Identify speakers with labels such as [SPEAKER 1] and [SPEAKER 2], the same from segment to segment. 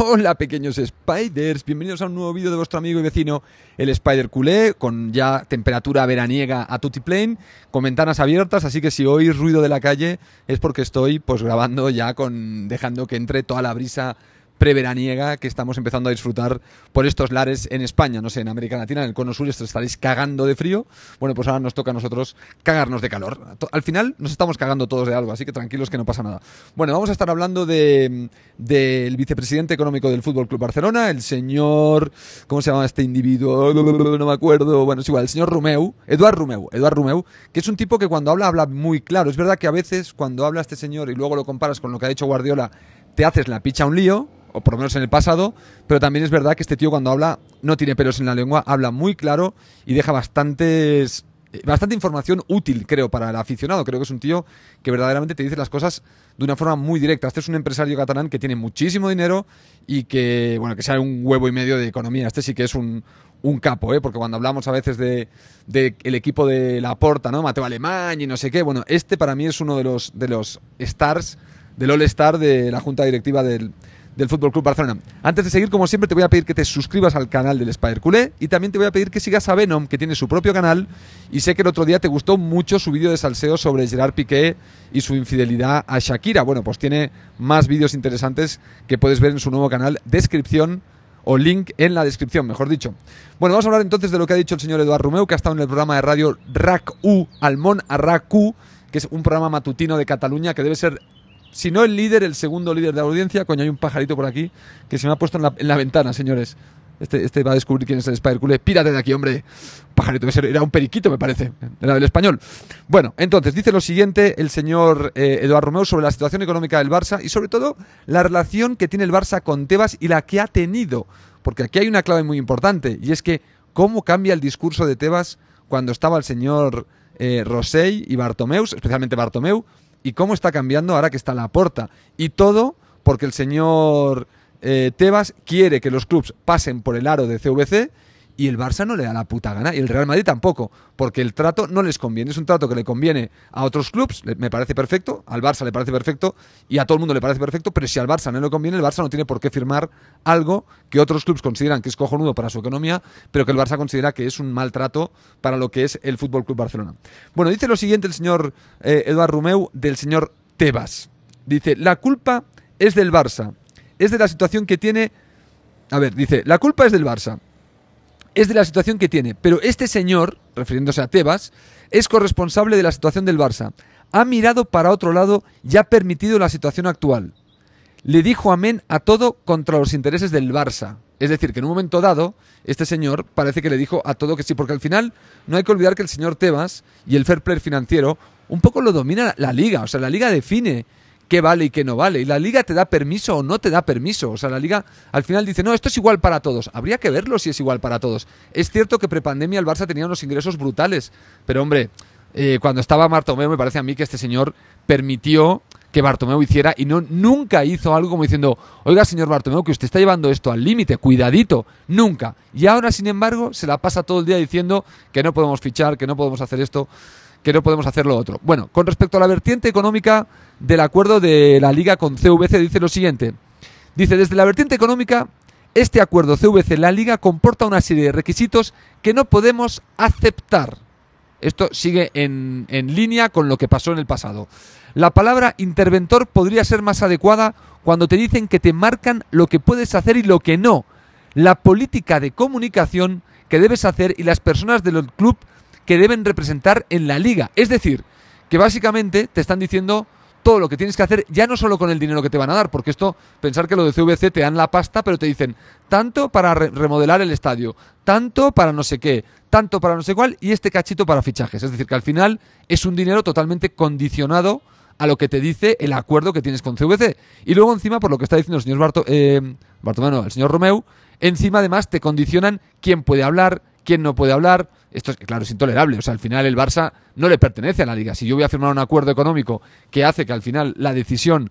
[SPEAKER 1] Hola pequeños spiders, bienvenidos a un nuevo vídeo de vuestro amigo y vecino el Spider Culé, con ya temperatura veraniega a tutti plane, con ventanas abiertas, así que si oís ruido de la calle es porque estoy pues grabando ya con dejando que entre toda la brisa preveraniega que estamos empezando a disfrutar por estos lares en España. No sé, en América Latina, en el cono sur, estaréis cagando de frío. Bueno, pues ahora nos toca a nosotros cagarnos de calor. Al final nos estamos cagando todos de algo, así que tranquilos que no pasa nada. Bueno, vamos a estar hablando del vicepresidente económico del Fútbol Club Barcelona, el señor. ¿Cómo se llama este individuo? No me acuerdo. Bueno, es igual, el señor Rumeu, Eduard Rumeu, Eduard Rumeu, que es un tipo que cuando habla, habla muy claro. Es verdad que a veces cuando habla este señor y luego lo comparas con lo que ha dicho Guardiola, te haces la picha un lío, o por lo menos en el pasado, pero también es verdad que este tío cuando habla no tiene pelos en la lengua, habla muy claro y deja bastantes eh, bastante información útil, creo, para el aficionado. Creo que es un tío que verdaderamente te dice las cosas de una forma muy directa. Este es un empresario catalán que tiene muchísimo dinero y que, bueno, que sea un huevo y medio de economía. Este sí que es un, un capo, ¿eh? Porque cuando hablamos a veces de, el equipo de la porta, ¿no? Mateo Alemán y no sé qué. Bueno, este para mí es uno de los, de los stars del All-Star de la Junta Directiva del, del Fútbol Club Barcelona. Antes de seguir, como siempre, te voy a pedir que te suscribas al canal del Spider Culé y también te voy a pedir que sigas a Venom, que tiene su propio canal. Y sé que el otro día te gustó mucho su vídeo de salseo sobre Gerard Piqué y su infidelidad a Shakira. Bueno, pues tiene más vídeos interesantes que puedes ver en su nuevo canal. Descripción o link en la descripción, mejor dicho. Bueno, vamos a hablar entonces de lo que ha dicho el señor Eduard Romeu, que ha estado en el programa de radio RAC U, Almón a RAC U, que es un programa matutino de Cataluña que debe ser si no el líder, el segundo líder de la audiencia. Coño, hay un pajarito por aquí que se me ha puesto en la, ventana, señores. Este, este, va a descubrir quién es el Spider-Cule. Pírate de aquí, hombre. Pajarito, era un periquito, me parece. Era del español. Bueno, entonces, dice lo siguiente el señor eh, Eduardo Romeu sobre la situación económica del Barça y sobre todo la relación que tiene el Barça con Tebas y la que ha tenido. Porque aquí hay una clave muy importante y es que cómo cambia el discurso de Tebas cuando estaba el señor eh, Rossell y Bartomeus, especialmente Bartomeu, y cómo está cambiando ahora que está la porta. Y todo porque el señor eh, Tebas quiere que los clubes pasen por el aro de CVC y el Barça no le da la puta gana y el Real Madrid tampoco, porque el trato no les conviene. Es un trato que le conviene a otros clubes, me parece perfecto, al Barça le parece perfecto y a todo el mundo le parece perfecto, pero si al Barça no le conviene, el Barça no tiene por qué firmar algo que otros clubes consideran que es cojonudo para su economía, pero que el Barça considera que es un maltrato para lo que es el Fútbol Club Barcelona. Bueno, dice lo siguiente el señor Eduardo eh, Eduard Romeu del señor Tebas. Dice, la culpa es del Barça, es de la situación que tiene. A ver, dice, la culpa es del Barça es de la situación que tiene, pero este señor, refiriéndose a Tebas, es corresponsable de la situación del Barça. Ha mirado para otro lado y ha permitido la situación actual. Le dijo amén a todo contra los intereses del Barça. Es decir, que en un momento dado, este señor parece que le dijo a todo que sí, porque al final no hay que olvidar que el señor Tebas y el fair player financiero un poco lo domina la liga. O sea, la liga define qué vale y qué no vale. Y la liga te da permiso o no te da permiso. O sea, la liga al final dice, no, esto es igual para todos. Habría que verlo si es igual para todos. Es cierto que prepandemia el Barça tenía unos ingresos brutales, pero hombre, eh, cuando estaba Bartomeu, me parece a mí que este señor permitió que Bartomeu hiciera y no nunca hizo algo como diciendo, oiga señor Bartomeu, que usted está llevando esto al límite, cuidadito, nunca. Y ahora, sin embargo, se la pasa todo el día diciendo que no podemos fichar, que no podemos hacer esto que no podemos hacer lo otro. Bueno, con respecto a la vertiente económica del acuerdo de la Liga con CVC, dice lo siguiente. Dice, desde la vertiente económica, este acuerdo CVC-La Liga comporta una serie de requisitos que no podemos aceptar. Esto sigue en, en, línea con lo que pasó en el pasado. La palabra interventor podría ser más adecuada cuando te dicen que te marcan lo que puedes hacer y lo que no, la política de comunicación que debes hacer y las personas del club que deben representar en la liga. Es decir, que básicamente te están diciendo todo lo que tienes que hacer, ya no solo con el dinero que te van a dar, porque esto, pensar que lo de CVC te dan la pasta, pero te dicen tanto para remodelar el estadio, tanto para no sé qué, tanto para no sé cuál, y este cachito para fichajes. Es decir, que al final es un dinero totalmente condicionado a lo que te dice el acuerdo que tienes con CVC. Y luego encima, por lo que está diciendo el señor Barto, eh, Bartomano, el señor Romeu, encima además te condicionan quién puede hablar, quién no puede hablar. Esto, es, claro, es intolerable. O sea, al final el Barça no le pertenece a la liga. Si yo voy a firmar un acuerdo económico que hace que al final la decisión,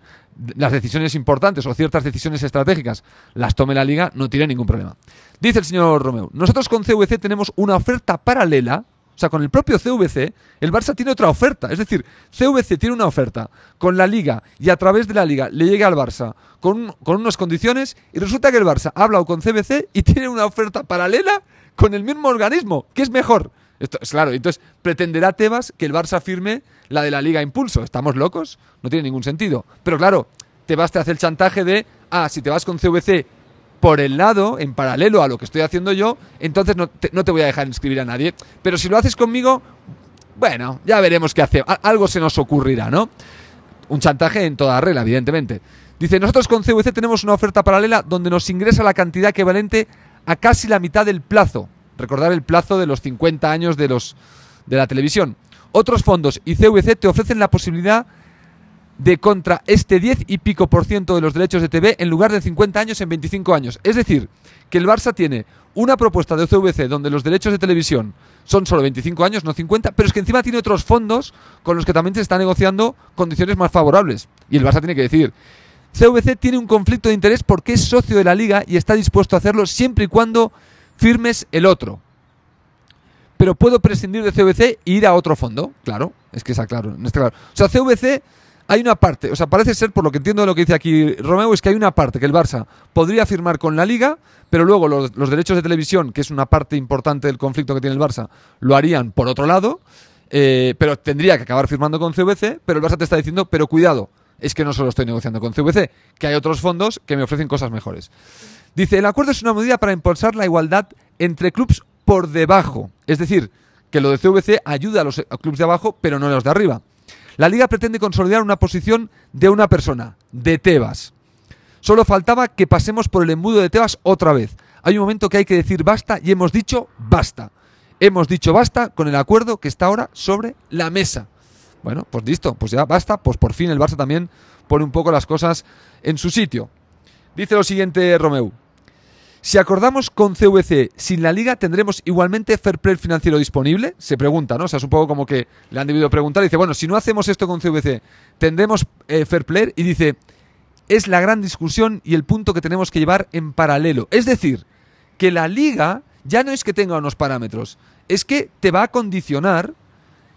[SPEAKER 1] las decisiones importantes o ciertas decisiones estratégicas las tome la liga, no tiene ningún problema. Dice el señor Romeo, nosotros con CVC tenemos una oferta paralela o sea, con el propio CVC, el Barça tiene otra oferta. Es decir, CVC tiene una oferta con la Liga y a través de la Liga le llega al Barça con, con unas condiciones y resulta que el Barça ha hablado con CVC y tiene una oferta paralela con el mismo organismo, ¿Qué es mejor. Esto, es claro, entonces pretenderá Tebas que el Barça firme la de la Liga Impulso. ¿Estamos locos? No tiene ningún sentido. Pero claro, Tebas te hace el chantaje de, ah, si te vas con CVC por el lado, en paralelo a lo que estoy haciendo yo, entonces no te, no te voy a dejar inscribir a nadie. Pero si lo haces conmigo, bueno, ya veremos qué hace. Algo se nos ocurrirá, ¿no? Un chantaje en toda regla, evidentemente. Dice, nosotros con CVC tenemos una oferta paralela donde nos ingresa la cantidad equivalente a casi la mitad del plazo. Recordar el plazo de los 50 años de, los, de la televisión. Otros fondos y CVC te ofrecen la posibilidad de contra este 10 y pico por ciento de los derechos de TV en lugar de 50 años en 25 años. Es decir, que el Barça tiene una propuesta de CVC donde los derechos de televisión son solo 25 años, no 50, pero es que encima tiene otros fondos con los que también se está negociando condiciones más favorables. Y el Barça tiene que decir, CVC tiene un conflicto de interés porque es socio de la liga y está dispuesto a hacerlo siempre y cuando firmes el otro. Pero puedo prescindir de CVC e ir a otro fondo, claro, es que está claro, O sea, CVC hay una parte, o sea, parece ser, por lo que entiendo de lo que dice aquí Romeo, es que hay una parte que el Barça podría firmar con la Liga, pero luego los, derechos de televisión, que es una parte importante del conflicto que tiene el Barça, lo harían por otro lado, eh, pero tendría que acabar firmando con CVC, pero el Barça te está diciendo, pero cuidado, es que no solo estoy negociando con CVC, que hay otros fondos que me ofrecen cosas mejores. Dice, el acuerdo es una medida para impulsar la igualdad entre clubes por debajo. Es decir, que lo de CVC ayuda a los clubes de abajo, pero no a los de arriba. La liga pretende consolidar una posición de una persona, de Tebas. Solo faltaba que pasemos por el embudo de Tebas otra vez. Hay un momento que hay que decir basta y hemos dicho basta. Hemos dicho basta con el acuerdo que está ahora sobre la mesa. Bueno, pues listo, pues ya basta, pues por fin el Barça también pone un poco las cosas en su sitio. Dice lo siguiente Romeu. Si acordamos con CVC sin la liga, ¿tendremos igualmente fair play financiero disponible? Se pregunta, ¿no? O sea, es un poco como que le han debido preguntar. Dice, bueno, si no hacemos esto con CVC, ¿tendremos eh, fair play? Y dice, es la gran discusión y el punto que tenemos que llevar en paralelo. Es decir, que la liga ya no es que tenga unos parámetros, es que te va a condicionar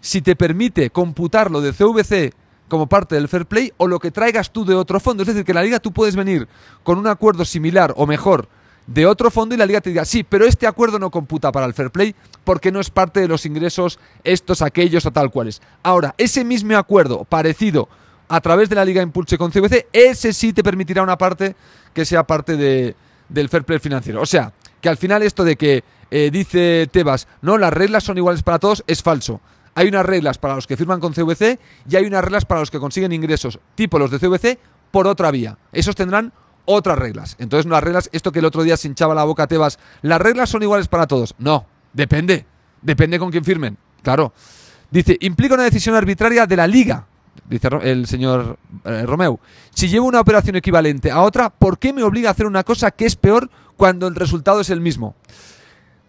[SPEAKER 1] si te permite computar lo de CVC como parte del fair play o lo que traigas tú de otro fondo. Es decir, que la liga tú puedes venir con un acuerdo similar o mejor de otro fondo y la liga te diga, sí, pero este acuerdo no computa para el fair play porque no es parte de los ingresos estos, aquellos o tal cuales. Ahora, ese mismo acuerdo parecido a través de la liga Impulse con CVC, ese sí te permitirá una parte que sea parte de, del fair play financiero. O sea, que al final esto de que eh, dice Tebas, no, las reglas son iguales para todos, es falso. Hay unas reglas para los que firman con CVC y hay unas reglas para los que consiguen ingresos, tipo los de CVC, por otra vía. Esos tendrán otras reglas. Entonces, no las reglas, esto que el otro día se hinchaba la boca a Tebas, las reglas son iguales para todos. No, depende. Depende con quién firmen. Claro. Dice, implica una decisión arbitraria de la liga, dice el señor Romeo. Eh, Romeu. Si llevo una operación equivalente a otra, ¿por qué me obliga a hacer una cosa que es peor cuando el resultado es el mismo?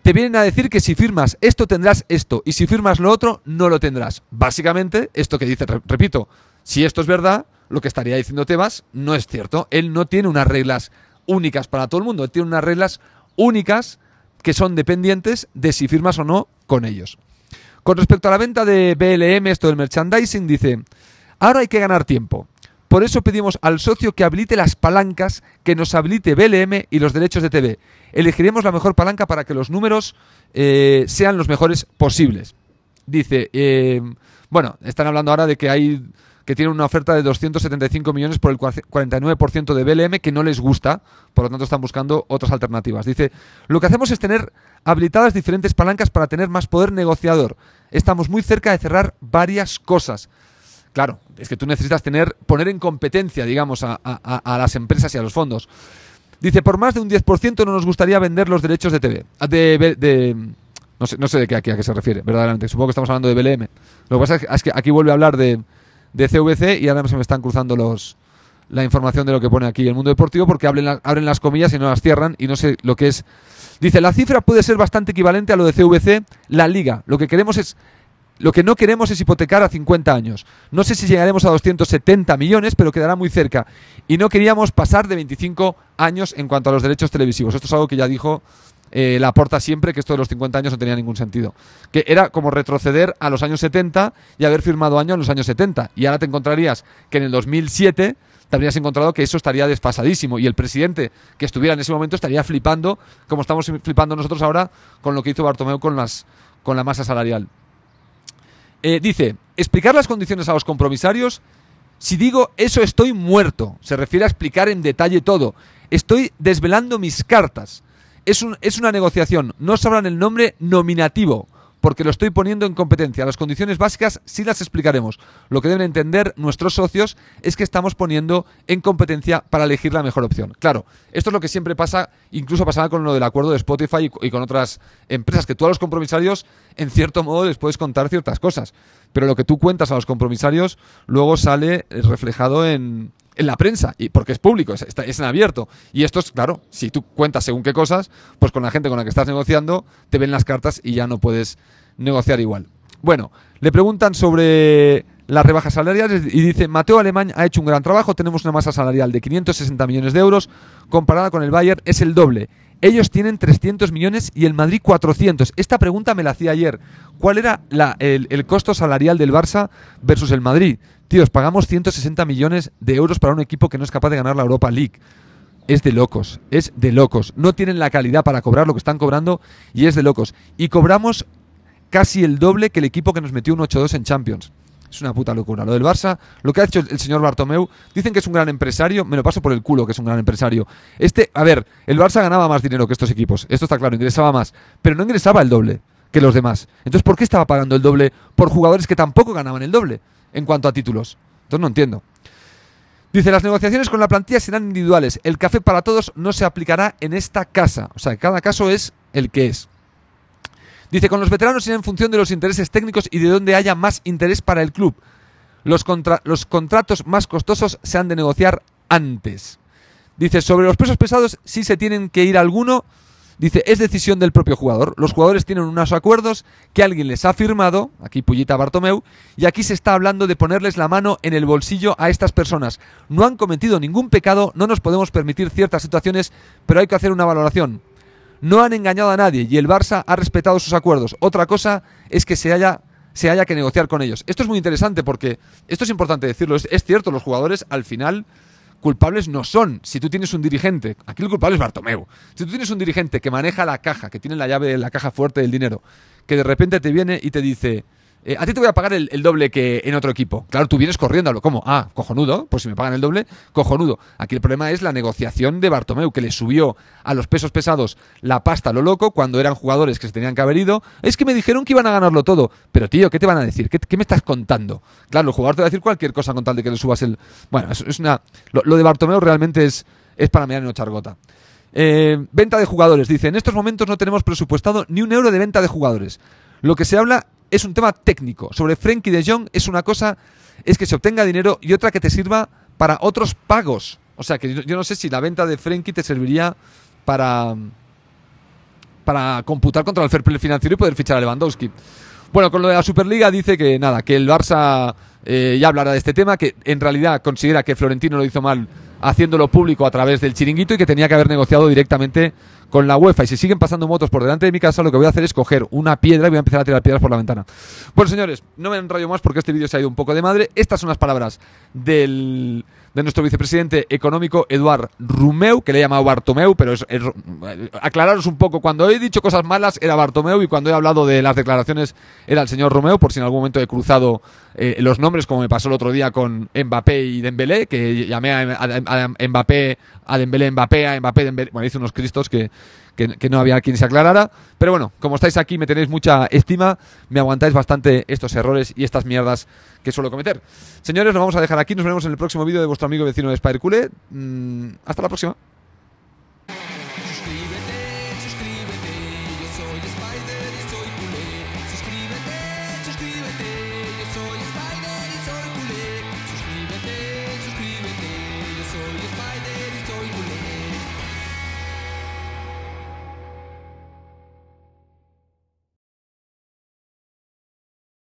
[SPEAKER 1] te vienen a decir que si firmas esto tendrás esto y si firmas lo otro no lo tendrás. Básicamente, esto que dice, repito, si esto es verdad, lo que estaría diciendo Tebas no es cierto. Él no tiene unas reglas únicas para todo el mundo, él tiene unas reglas únicas que son dependientes de si firmas o no con ellos. Con respecto a la venta de BLM, esto del merchandising, dice, ahora hay que ganar tiempo. Por eso pedimos al socio que habilite las palancas, que nos habilite BLM y los derechos de TV. Elegiremos la mejor palanca para que los números eh, sean los mejores posibles. Dice, eh, bueno, están hablando ahora de que hay que tienen una oferta de 275 millones por el 49% de BLM que no les gusta, por lo tanto están buscando otras alternativas. Dice, lo que hacemos es tener habilitadas diferentes palancas para tener más poder negociador. Estamos muy cerca de cerrar varias cosas. Claro, es que tú necesitas tener, poner en competencia, digamos, a, las empresas y a los fondos. Dice, por más de un 10% no nos gustaría vender los derechos de TV. Ah, no, sé, de qué, a qué se refiere, verdaderamente. Supongo que estamos hablando de BLM. Lo que pasa es que aquí vuelve a hablar de, de CVC y ahora se me están cruzando los, la información de lo que pone aquí el mundo deportivo porque abren, abren, las comillas y no las cierran y no sé lo que es. Dice, la cifra puede ser bastante equivalente a lo de CVC, la liga. Lo que queremos es lo que no queremos es hipotecar a 50 años. No sé si llegaremos a 270 millones, pero quedará muy cerca. Y no queríamos pasar de 25 años en cuanto a los derechos televisivos. Esto es algo que ya dijo eh, la porta siempre que esto de los 50 años no tenía ningún sentido. Que era como retroceder a los años 70 y haber firmado año en los años 70. Y ahora te encontrarías que en el 2007 te habrías encontrado que eso estaría desfasadísimo y el presidente que estuviera en ese momento estaría flipando, como estamos flipando nosotros ahora con lo que hizo Bartomeu con la masa salarial. Eh, dice, explicar las condiciones a los compromisarios. Si digo eso estoy muerto, se refiere a explicar en detalle todo. Estoy desvelando mis cartas. Es, es una negociación, no sabrán el nombre nominativo, porque lo estoy poniendo en competencia. Las condiciones básicas sí las explicaremos. Lo que deben entender nuestros socios es que estamos poniendo en competencia para elegir la mejor opción. Claro, esto es lo que siempre pasa, incluso pasaba con lo del acuerdo de Spotify y, y con otras empresas, que tú a los compromisarios, en cierto modo, les puedes contar ciertas cosas. Pero lo que tú cuentas a los compromisarios luego sale eh, reflejado en, en la prensa, y porque es público, es, en abierto. Y esto es, claro, si tú cuentas según qué cosas, pues con la gente con la que estás negociando, te ven las cartas y ya no puedes negociar igual. Bueno, le preguntan sobre las rebajas salariales y dice, Mateo Alemán ha hecho un gran trabajo, tenemos una masa salarial de 560 millones de euros, comparada con el Bayern es el doble. Ellos tienen 300 millones y el Madrid 400. Esta pregunta me la hacía ayer. ¿Cuál era el, el, costo salarial del Barça versus el Madrid? Tíos, pagamos 160 millones de euros para un equipo que no es capaz de ganar la Europa League. Es de locos, es de locos. No tienen la calidad para cobrar lo que están cobrando y es de locos. Y cobramos casi el doble que el equipo que nos metió un 8-2 en Champions es una puta locura. Lo del Barça, lo que ha hecho el señor Bartomeu, dicen que es un gran empresario, me lo paso por el culo que es un gran empresario. Este, a ver, el Barça ganaba más dinero que estos equipos, esto está claro, ingresaba más, pero no ingresaba el doble que los demás. Entonces, ¿por qué estaba pagando el doble por jugadores que tampoco ganaban el doble en cuanto a títulos? Entonces no entiendo. Dice, las negociaciones con la plantilla serán individuales. El café para todos no se aplicará en esta casa. O sea, cada caso es el que es. Dice, con los veteranos irá en función de los intereses técnicos y de donde haya más interés para el club. Los, contratos más costosos se han de negociar antes. Dice, sobre los pesos pesados, si se tienen que ir alguno, dice, es decisión del propio jugador. Los jugadores tienen unos acuerdos que alguien les ha firmado, aquí Pullita Bartomeu, y aquí se está hablando de ponerles la mano en el bolsillo a estas personas. No han cometido ningún pecado, no nos podemos permitir ciertas situaciones, pero hay que hacer una valoración. No han engañado a nadie y el Barça ha respetado sus acuerdos. Otra cosa es que se haya, se haya que negociar con ellos. Esto es muy interesante porque esto es importante decirlo. Es, es cierto, los jugadores al final culpables no son. Si tú tienes un dirigente, aquí el culpable es Bartomeu. Si tú tienes un dirigente que maneja la caja, que tiene la llave, de la caja fuerte del dinero, que de repente te viene y te dice, eh, a ti te voy a pagar el, doble que en otro equipo. Claro, tú vienes corriendo ¿Cómo? ah, cojonudo, pues si me pagan el doble, cojonudo. Aquí el problema es la negociación de Bartomeu, que le subió a los pesos pesados la pasta a lo loco cuando eran jugadores que se tenían que haber ido. Es que me dijeron que iban a ganarlo todo. Pero tío, ¿qué te van a decir? ¿Qué, me estás contando? Claro, el jugador te va a decir cualquier cosa con tal de que le subas el... Bueno, eso es una... Lo, de Bartomeu realmente es, es para mí en una chargota. Eh, venta de jugadores. Dice, en estos momentos no tenemos presupuestado ni un euro de venta de jugadores. Lo que se habla es un tema técnico. Sobre Frenkie de Jong es una cosa es que se obtenga dinero y otra que te sirva para otros pagos. O sea, que yo, no sé si la venta de Frenkie te serviría para para computar contra el fair play financiero y poder fichar a Lewandowski. Bueno, con lo de la Superliga dice que nada, que el Barça eh, ya hablará de este tema, que en realidad considera que Florentino lo hizo mal haciéndolo público a través del chiringuito y que tenía que haber negociado directamente con la UEFA. Y si siguen pasando motos por delante de mi casa, lo que voy a hacer es coger una piedra y voy a empezar a tirar piedras por la ventana. Bueno, señores, no me enrollo más porque este vídeo se ha ido un poco de madre. Estas son las palabras del de nuestro vicepresidente económico Eduard Rumeu, que le he llamado Bartomeu, pero es, aclararos un poco, cuando he dicho cosas malas era Bartomeu y cuando he hablado de las declaraciones era el señor Rumeu, por si en algún momento he cruzado eh, los nombres, como me pasó el otro día con Mbappé y Dembélé, que llamé a, a, a Mbappé, a Dembélé Mbappé, a Mbappé Dembélé, bueno, hice unos cristos que que, no había quien se aclarara. Pero bueno, como estáis aquí, me tenéis mucha estima, me aguantáis bastante estos errores y estas mierdas que suelo cometer. Señores, nos vamos a dejar aquí. Nos vemos en el próximo vídeo de vuestro amigo vecino de Spider mm, hasta la próxima.